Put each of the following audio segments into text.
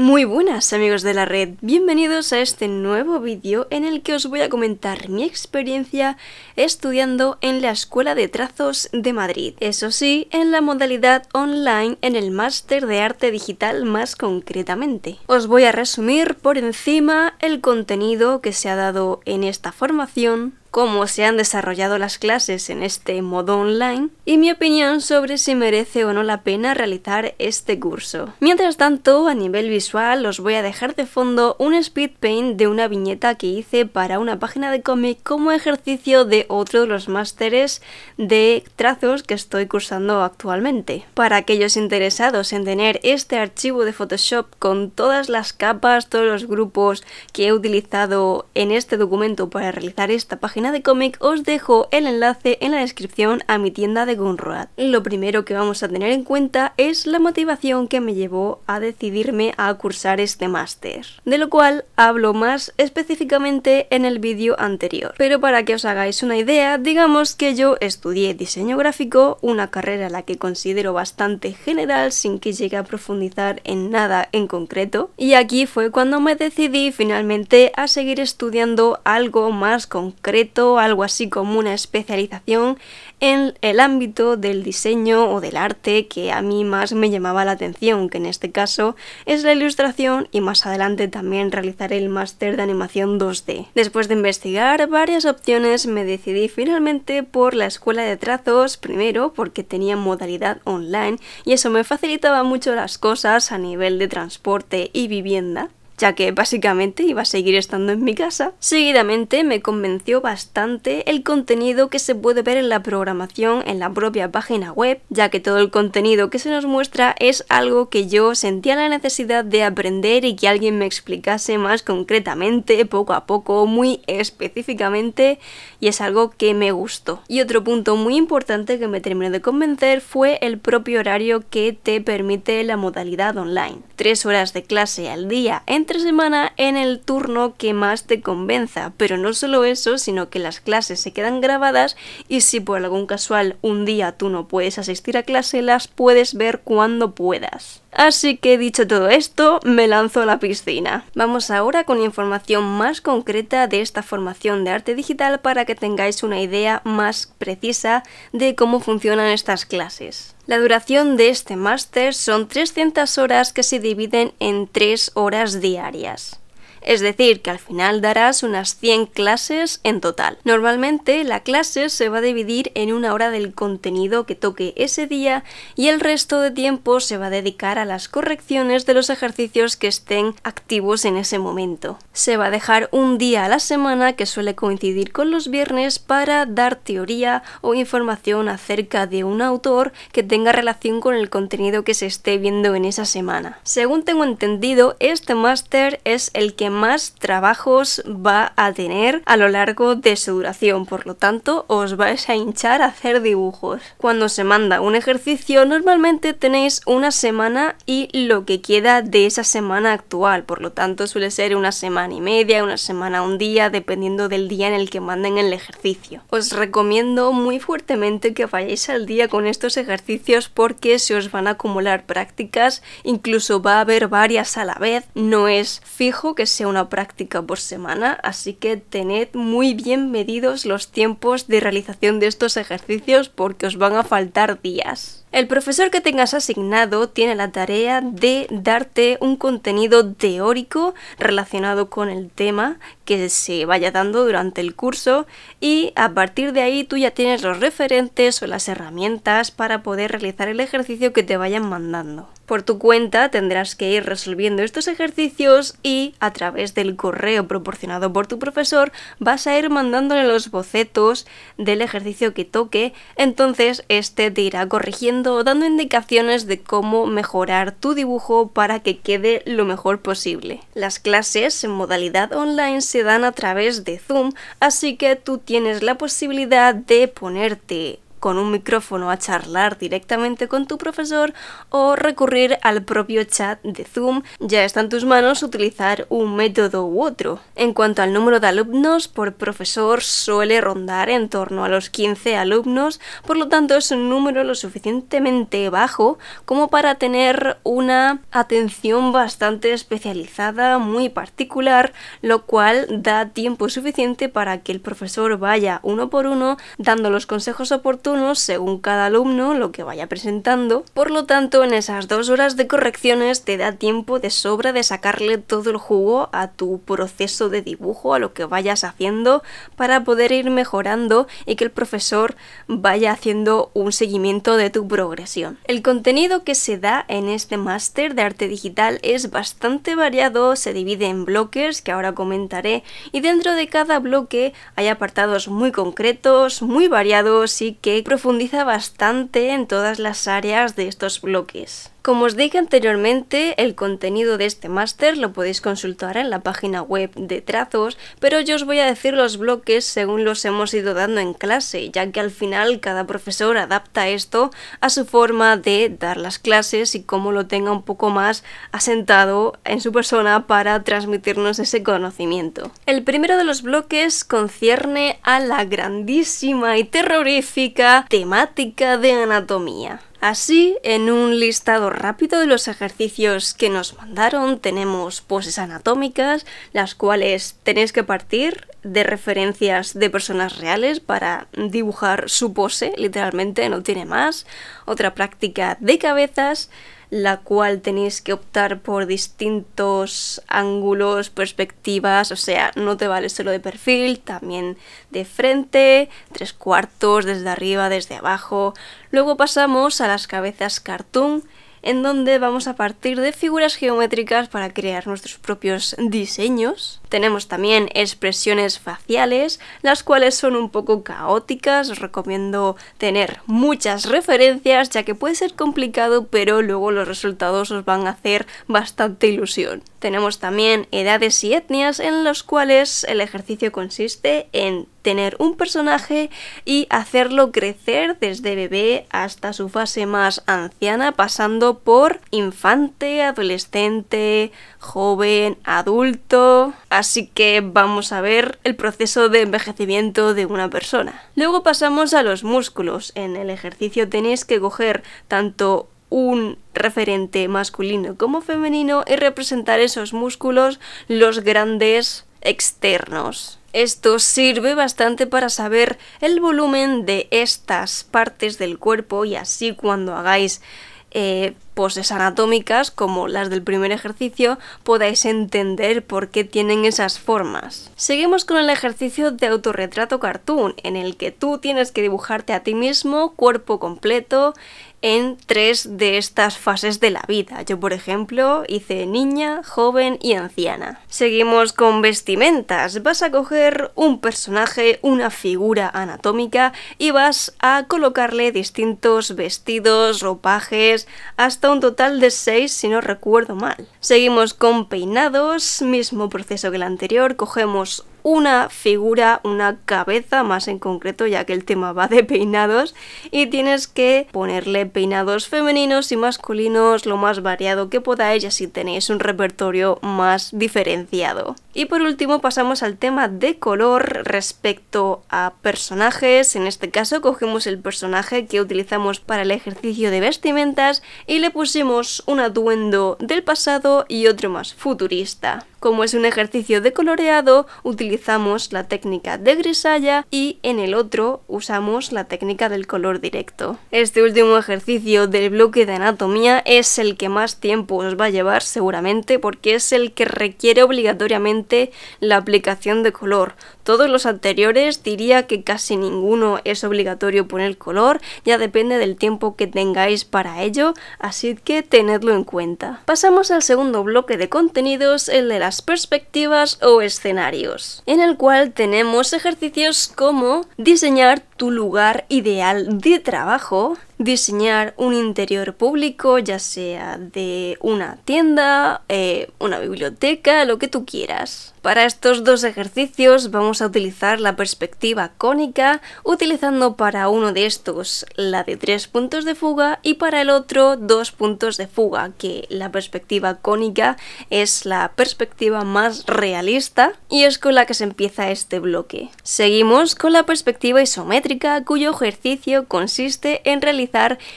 Muy buenas amigos de la red, bienvenidos a este nuevo vídeo en el que os voy a comentar mi experiencia estudiando en la Escuela de Trazos de Madrid, eso sí, en la modalidad online en el Máster de Arte Digital más concretamente. Os voy a resumir por encima el contenido que se ha dado en esta formación, cómo se han desarrollado las clases en este modo online y mi opinión sobre si merece o no la pena realizar este curso. Mientras tanto, a nivel visual os voy a dejar de fondo un speedpaint de una viñeta que hice para una página de cómic como ejercicio de otro de los másteres de trazos que estoy cursando actualmente. Para aquellos interesados en tener este archivo de Photoshop con todas las capas, todos los grupos que he utilizado en este documento para realizar esta página de cómic os dejo el enlace en la descripción a mi tienda de Gunroad. Lo primero que vamos a tener en cuenta es la motivación que me llevó a decidirme a cursar este máster, de lo cual hablo más específicamente en el vídeo anterior. Pero para que os hagáis una idea, digamos que yo estudié diseño gráfico, una carrera la que considero bastante general sin que llegue a profundizar en nada en concreto, y aquí fue cuando me decidí finalmente a seguir estudiando algo más concreto algo así como una especialización en el ámbito del diseño o del arte que a mí más me llamaba la atención, que en este caso es la ilustración y más adelante también realizaré el máster de animación 2D. Después de investigar varias opciones me decidí finalmente por la escuela de trazos, primero porque tenía modalidad online y eso me facilitaba mucho las cosas a nivel de transporte y vivienda ya que básicamente iba a seguir estando en mi casa. Seguidamente me convenció bastante el contenido que se puede ver en la programación en la propia página web, ya que todo el contenido que se nos muestra es algo que yo sentía la necesidad de aprender y que alguien me explicase más concretamente, poco a poco, muy específicamente, y es algo que me gustó. Y otro punto muy importante que me terminó de convencer fue el propio horario que te permite la modalidad online. Tres horas de clase al día en semana en el turno que más te convenza. Pero no solo eso, sino que las clases se quedan grabadas y si por algún casual un día tú no puedes asistir a clase, las puedes ver cuando puedas. Así que dicho todo esto, me lanzo a la piscina. Vamos ahora con información más concreta de esta formación de arte digital para que tengáis una idea más precisa de cómo funcionan estas clases. La duración de este máster son 300 horas que se dividen en 3 horas diarias es decir, que al final darás unas 100 clases en total. Normalmente la clase se va a dividir en una hora del contenido que toque ese día y el resto de tiempo se va a dedicar a las correcciones de los ejercicios que estén activos en ese momento. Se va a dejar un día a la semana que suele coincidir con los viernes para dar teoría o información acerca de un autor que tenga relación con el contenido que se esté viendo en esa semana. Según tengo entendido, este máster es el que más trabajos va a tener a lo largo de su duración, por lo tanto os vais a hinchar a hacer dibujos. Cuando se manda un ejercicio normalmente tenéis una semana y lo que queda de esa semana actual, por lo tanto suele ser una semana y media, una semana, un día, dependiendo del día en el que manden el ejercicio. Os recomiendo muy fuertemente que vayáis al día con estos ejercicios porque se os van a acumular prácticas, incluso va a haber varias a la vez, no es fijo que sea una práctica por semana, así que tened muy bien medidos los tiempos de realización de estos ejercicios porque os van a faltar días. El profesor que tengas asignado tiene la tarea de darte un contenido teórico relacionado con el tema que se vaya dando durante el curso y a partir de ahí tú ya tienes los referentes o las herramientas para poder realizar el ejercicio que te vayan mandando. Por tu cuenta tendrás que ir resolviendo estos ejercicios y a través del correo proporcionado por tu profesor vas a ir mandándole los bocetos del ejercicio que toque, entonces este te irá corrigiendo o dando indicaciones de cómo mejorar tu dibujo para que quede lo mejor posible. Las clases en modalidad online se dan a través de Zoom, así que tú tienes la posibilidad de ponerte con un micrófono a charlar directamente con tu profesor o recurrir al propio chat de Zoom, ya está en tus manos utilizar un método u otro. En cuanto al número de alumnos por profesor suele rondar en torno a los 15 alumnos, por lo tanto es un número lo suficientemente bajo como para tener una atención bastante especializada, muy particular, lo cual da tiempo suficiente para que el profesor vaya uno por uno dando los consejos oportunos según cada alumno lo que vaya presentando. Por lo tanto, en esas dos horas de correcciones te da tiempo de sobra de sacarle todo el jugo a tu proceso de dibujo, a lo que vayas haciendo, para poder ir mejorando y que el profesor vaya haciendo un seguimiento de tu progresión. El contenido que se da en este máster de arte digital es bastante variado, se divide en bloques que ahora comentaré y dentro de cada bloque hay apartados muy concretos, muy variados y que profundiza bastante en todas las áreas de estos bloques. Como os dije anteriormente, el contenido de este máster lo podéis consultar en la página web de Trazos, pero yo os voy a decir los bloques según los hemos ido dando en clase, ya que al final cada profesor adapta esto a su forma de dar las clases y cómo lo tenga un poco más asentado en su persona para transmitirnos ese conocimiento. El primero de los bloques concierne a la grandísima y terrorífica temática de anatomía. Así, en un listado rápido de los ejercicios que nos mandaron, tenemos poses anatómicas, las cuales tenéis que partir de referencias de personas reales para dibujar su pose, literalmente, no tiene más. Otra práctica de cabezas, la cual tenéis que optar por distintos ángulos, perspectivas, o sea, no te vale solo de perfil, también de frente, tres cuartos, desde arriba, desde abajo. Luego pasamos a las cabezas cartoon en donde vamos a partir de figuras geométricas para crear nuestros propios diseños. Tenemos también expresiones faciales, las cuales son un poco caóticas, os recomiendo tener muchas referencias ya que puede ser complicado, pero luego los resultados os van a hacer bastante ilusión. Tenemos también edades y etnias en los cuales el ejercicio consiste en tener un personaje y hacerlo crecer desde bebé hasta su fase más anciana, pasando por infante, adolescente, joven, adulto. Así que vamos a ver el proceso de envejecimiento de una persona. Luego pasamos a los músculos. En el ejercicio tenéis que coger tanto un referente masculino como femenino y representar esos músculos, los grandes externos. Esto sirve bastante para saber el volumen de estas partes del cuerpo y así cuando hagáis eh, poses anatómicas como las del primer ejercicio podáis entender por qué tienen esas formas. Seguimos con el ejercicio de autorretrato cartoon en el que tú tienes que dibujarte a ti mismo cuerpo completo en tres de estas fases de la vida. Yo, por ejemplo, hice niña, joven y anciana. Seguimos con vestimentas. Vas a coger un personaje, una figura anatómica y vas a colocarle distintos vestidos, ropajes, hasta un total de seis si no recuerdo mal. Seguimos con peinados, mismo proceso que el anterior, cogemos una figura, una cabeza más en concreto, ya que el tema va de peinados, y tienes que ponerle peinados femeninos y masculinos lo más variado que podáis y así tenéis un repertorio más diferenciado. Y por último pasamos al tema de color respecto a personajes, en este caso cogemos el personaje que utilizamos para el ejercicio de vestimentas y le pusimos un aduendo del pasado y otro más futurista. Como es un ejercicio de coloreado, utilizamos la técnica de grisalla y en el otro usamos la técnica del color directo. Este último ejercicio del bloque de anatomía es el que más tiempo os va a llevar seguramente porque es el que requiere obligatoriamente la aplicación de color. Todos los anteriores diría que casi ninguno es obligatorio poner color, ya depende del tiempo que tengáis para ello, así que tenedlo en cuenta. Pasamos al segundo bloque de contenidos, el de las perspectivas o escenarios, en el cual tenemos ejercicios como diseñar tu lugar ideal de trabajo, diseñar un interior público, ya sea de una tienda, eh, una biblioteca, lo que tú quieras. Para estos dos ejercicios vamos a utilizar la perspectiva cónica, utilizando para uno de estos la de tres puntos de fuga y para el otro dos puntos de fuga, que la perspectiva cónica es la perspectiva más realista y es con la que se empieza este bloque. Seguimos con la perspectiva isométrica, cuyo ejercicio consiste en realizar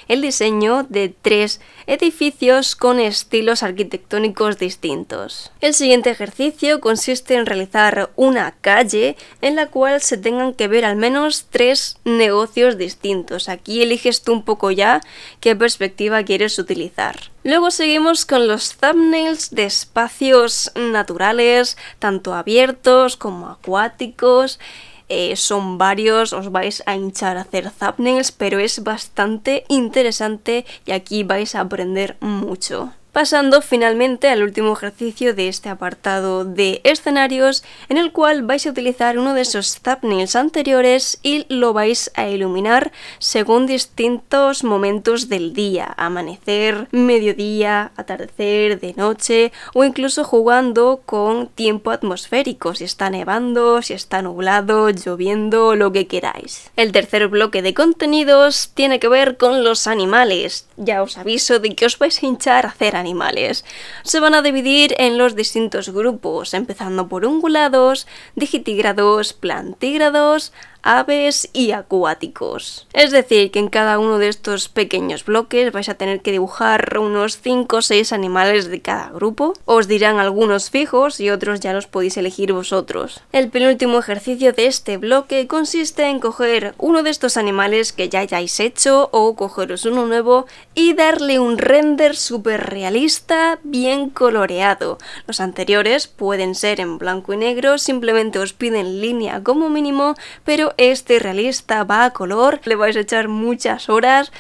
el diseño de tres edificios con estilos arquitectónicos distintos. El siguiente ejercicio consiste en realizar una calle en la cual se tengan que ver al menos tres negocios distintos. Aquí eliges tú un poco ya qué perspectiva quieres utilizar. Luego seguimos con los thumbnails de espacios naturales, tanto abiertos como acuáticos eh, son varios, os vais a hinchar a hacer thumbnails, pero es bastante interesante y aquí vais a aprender mucho. Pasando finalmente al último ejercicio de este apartado de escenarios, en el cual vais a utilizar uno de esos thumbnails anteriores y lo vais a iluminar según distintos momentos del día, amanecer, mediodía, atardecer, de noche o incluso jugando con tiempo atmosférico, si está nevando, si está nublado, lloviendo, lo que queráis. El tercer bloque de contenidos tiene que ver con los animales. Ya os aviso de que os vais a hinchar a hacer animales. Se van a dividir en los distintos grupos, empezando por ungulados, digitígrados, plantígrados, aves y acuáticos. Es decir, que en cada uno de estos pequeños bloques vais a tener que dibujar unos 5 o 6 animales de cada grupo. Os dirán algunos fijos y otros ya los podéis elegir vosotros. El penúltimo ejercicio de este bloque consiste en coger uno de estos animales que ya hayáis hecho o cogeros uno nuevo y darle un render súper realista bien coloreado. Los anteriores pueden ser en blanco y negro, simplemente os piden línea como mínimo, pero este realista, va a color, le vais a echar muchas horas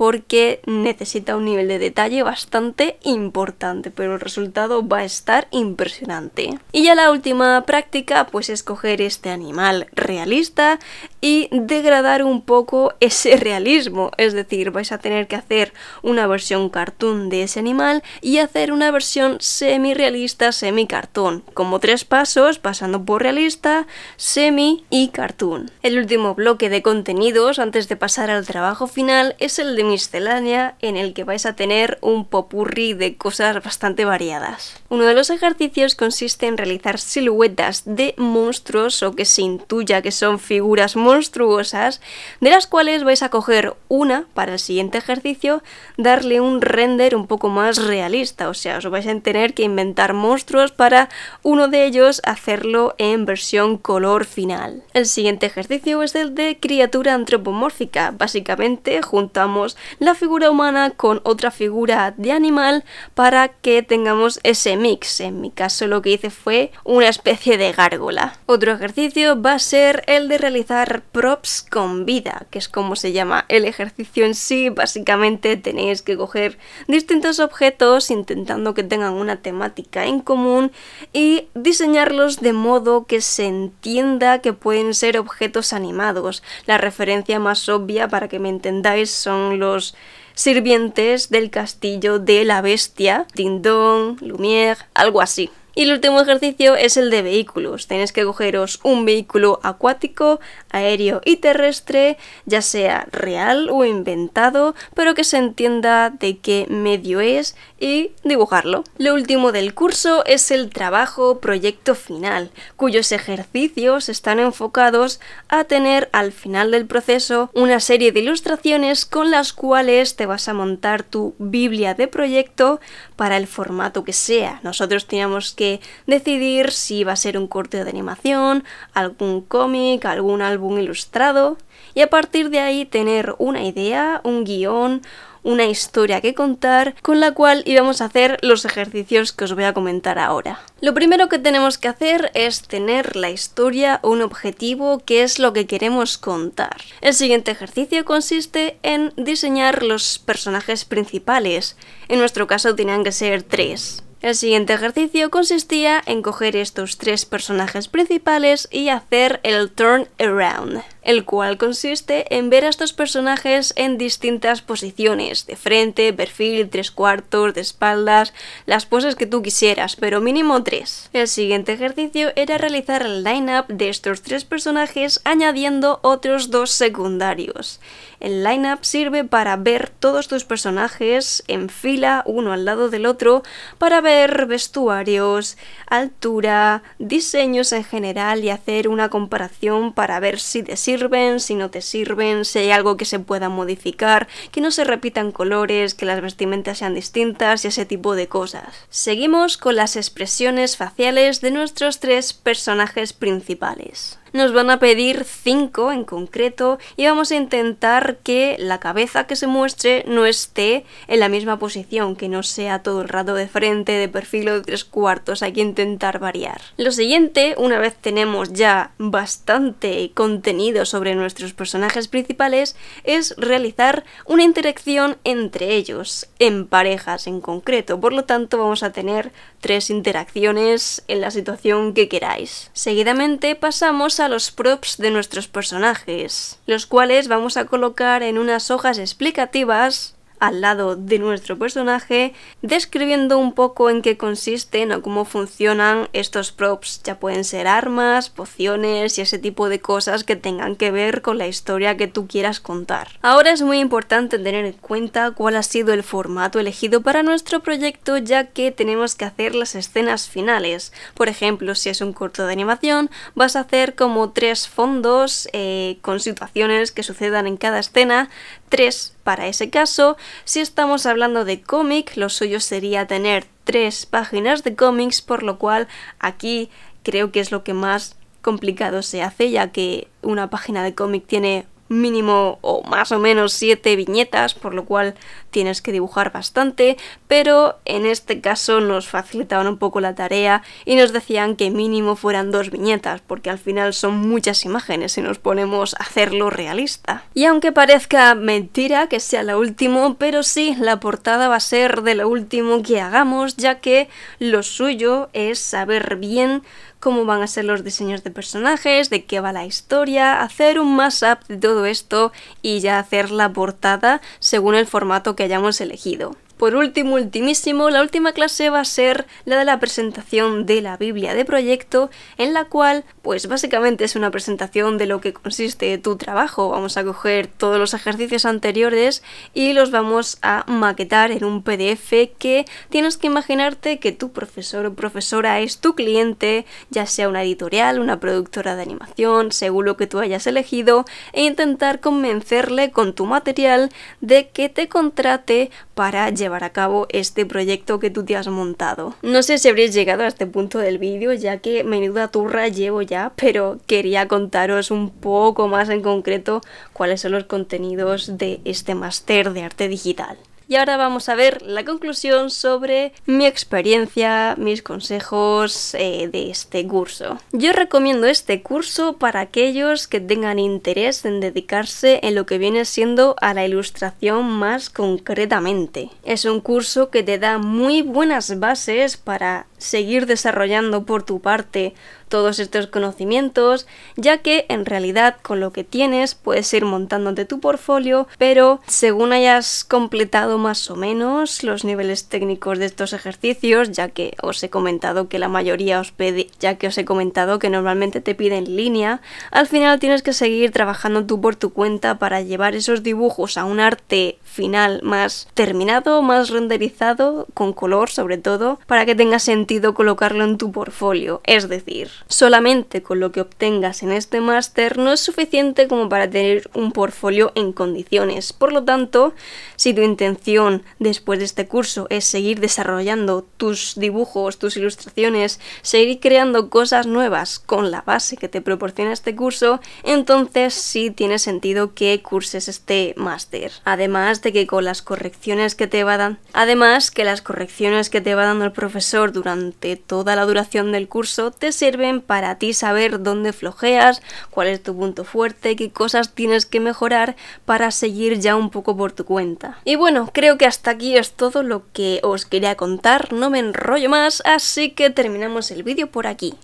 porque necesita un nivel de detalle bastante importante, pero el resultado va a estar impresionante. Y ya la última práctica, pues es coger este animal realista y degradar un poco ese realismo, es decir, vais a tener que hacer una versión cartoon de ese animal y hacer una versión semi-realista, semi-cartoon, como tres pasos pasando por realista, semi y cartoon. El último bloque de contenidos antes de pasar al trabajo final es el de miscelánea en el que vais a tener un popurrí de cosas bastante variadas. Uno de los ejercicios consiste en realizar siluetas de monstruos o que se intuya que son figuras monstruosas, de las cuales vais a coger una para el siguiente ejercicio, darle un render un poco más realista, o sea, os vais a tener que inventar monstruos para uno de ellos hacerlo en versión color final. El siguiente ejercicio es el de criatura antropomórfica, básicamente juntamos la figura humana con otra figura de animal para que tengamos ese mix. En mi caso lo que hice fue una especie de gárgola. Otro ejercicio va a ser el de realizar props con vida, que es como se llama el ejercicio en sí. Básicamente tenéis que coger distintos objetos intentando que tengan una temática en común y diseñarlos de modo que se entienda que pueden ser objetos animados. La referencia más obvia para que me entendáis son los sirvientes del castillo de la bestia, Dindon, Lumière, algo así. Y el último ejercicio es el de vehículos. Tenéis que cogeros un vehículo acuático, aéreo y terrestre, ya sea real o inventado, pero que se entienda de qué medio es y dibujarlo. Lo último del curso es el trabajo proyecto final, cuyos ejercicios están enfocados a tener al final del proceso una serie de ilustraciones con las cuales te vas a montar tu Biblia de proyecto para el formato que sea. Nosotros teníamos que decidir si va a ser un corte de animación, algún cómic, algún álbum ilustrado y a partir de ahí tener una idea, un guión, una historia que contar, con la cual íbamos a hacer los ejercicios que os voy a comentar ahora. Lo primero que tenemos que hacer es tener la historia, un objetivo, que es lo que queremos contar. El siguiente ejercicio consiste en diseñar los personajes principales. En nuestro caso tenían que ser tres. El siguiente ejercicio consistía en coger estos tres personajes principales y hacer el turn around el cual consiste en ver a estos personajes en distintas posiciones, de frente, perfil, tres cuartos, de espaldas, las poses que tú quisieras, pero mínimo tres. El siguiente ejercicio era realizar el line-up de estos tres personajes añadiendo otros dos secundarios. El line-up sirve para ver todos tus personajes en fila, uno al lado del otro, para ver vestuarios, altura, diseños en general y hacer una comparación para ver si deseas sirven, si no te sirven, si hay algo que se pueda modificar, que no se repitan colores, que las vestimentas sean distintas y ese tipo de cosas. Seguimos con las expresiones faciales de nuestros tres personajes principales. Nos van a pedir cinco en concreto y vamos a intentar que la cabeza que se muestre no esté en la misma posición, que no sea todo el rato de frente, de perfil o de tres cuartos, hay que intentar variar. Lo siguiente, una vez tenemos ya bastante contenido sobre nuestros personajes principales, es realizar una interacción entre ellos, en parejas en concreto, por lo tanto vamos a tener tres interacciones en la situación que queráis. Seguidamente pasamos a los props de nuestros personajes, los cuales vamos a colocar en unas hojas explicativas al lado de nuestro personaje, describiendo un poco en qué consisten o cómo funcionan estos props. Ya pueden ser armas, pociones y ese tipo de cosas que tengan que ver con la historia que tú quieras contar. Ahora es muy importante tener en cuenta cuál ha sido el formato elegido para nuestro proyecto ya que tenemos que hacer las escenas finales. Por ejemplo, si es un corto de animación, vas a hacer como tres fondos eh, con situaciones que sucedan en cada escena, 3 para ese caso. Si estamos hablando de cómic, lo suyo sería tener 3 páginas de cómics, por lo cual aquí creo que es lo que más complicado se hace, ya que una página de cómic tiene mínimo o más o menos 7 viñetas, por lo cual tienes que dibujar bastante, pero en este caso nos facilitaban un poco la tarea y nos decían que mínimo fueran dos viñetas, porque al final son muchas imágenes y nos ponemos a hacerlo realista. Y aunque parezca mentira que sea la último, pero sí, la portada va a ser de lo último que hagamos, ya que lo suyo es saber bien cómo van a ser los diseños de personajes, de qué va la historia, hacer un mashup de todo esto y ya hacer la portada según el formato que hayamos elegido. Por último, ultimísimo, la última clase va a ser la de la presentación de la Biblia de proyecto, en la cual, pues básicamente es una presentación de lo que consiste tu trabajo. Vamos a coger todos los ejercicios anteriores y los vamos a maquetar en un PDF que tienes que imaginarte que tu profesor o profesora es tu cliente, ya sea una editorial, una productora de animación, según lo que tú hayas elegido, e intentar convencerle con tu material de que te contrate para llevar a cabo este proyecto que tú te has montado. No sé si habréis llegado a este punto del vídeo, ya que menuda turra llevo ya, pero quería contaros un poco más en concreto cuáles son los contenidos de este máster de arte digital. Y ahora vamos a ver la conclusión sobre mi experiencia, mis consejos eh, de este curso. Yo recomiendo este curso para aquellos que tengan interés en dedicarse en lo que viene siendo a la ilustración más concretamente. Es un curso que te da muy buenas bases para seguir desarrollando por tu parte todos estos conocimientos, ya que en realidad con lo que tienes puedes ir montándote tu portfolio, pero según hayas completado más o menos los niveles técnicos de estos ejercicios, ya que os he comentado que la mayoría os pide, ya que os he comentado que normalmente te piden línea, al final tienes que seguir trabajando tú por tu cuenta para llevar esos dibujos a un arte final más terminado, más renderizado, con color sobre todo, para que tengas sentido colocarlo en tu portfolio, es decir, solamente con lo que obtengas en este máster no es suficiente como para tener un portfolio en condiciones. Por lo tanto, si tu intención después de este curso es seguir desarrollando tus dibujos, tus ilustraciones, seguir creando cosas nuevas con la base que te proporciona este curso, entonces sí tiene sentido que curses este máster. Además de que con las correcciones que te va además que las correcciones que te va dando el profesor durante toda la duración del curso te sirven para ti saber dónde flojeas, cuál es tu punto fuerte, qué cosas tienes que mejorar para seguir ya un poco por tu cuenta. Y bueno, creo que hasta aquí es todo lo que os quería contar, no me enrollo más, así que terminamos el vídeo por aquí.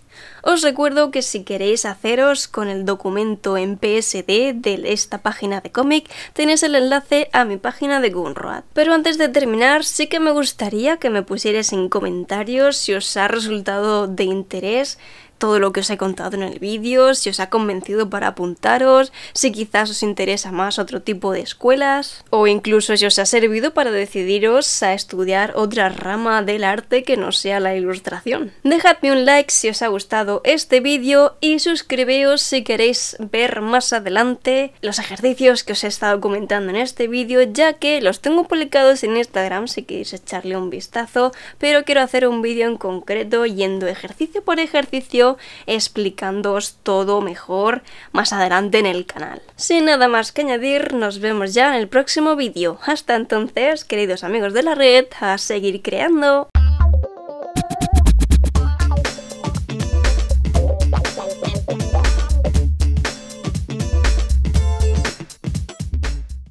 Os recuerdo que si queréis haceros con el documento en PSD de esta página de cómic, tenéis el enlace a mi página de Gunroad. Pero antes de terminar, sí que me gustaría que me pusierais en comentarios si os ha resultado de interés todo lo que os he contado en el vídeo, si os ha convencido para apuntaros, si quizás os interesa más otro tipo de escuelas, o incluso si os ha servido para decidiros a estudiar otra rama del arte que no sea la ilustración. Dejadme un like si os ha gustado este vídeo y suscríbeteos si queréis ver más adelante los ejercicios que os he estado comentando en este vídeo, ya que los tengo publicados en Instagram si queréis echarle un vistazo, pero quiero hacer un vídeo en concreto yendo ejercicio por ejercicio explicándoos todo mejor más adelante en el canal. Sin nada más que añadir, nos vemos ya en el próximo vídeo. Hasta entonces, queridos amigos de la red, a seguir creando.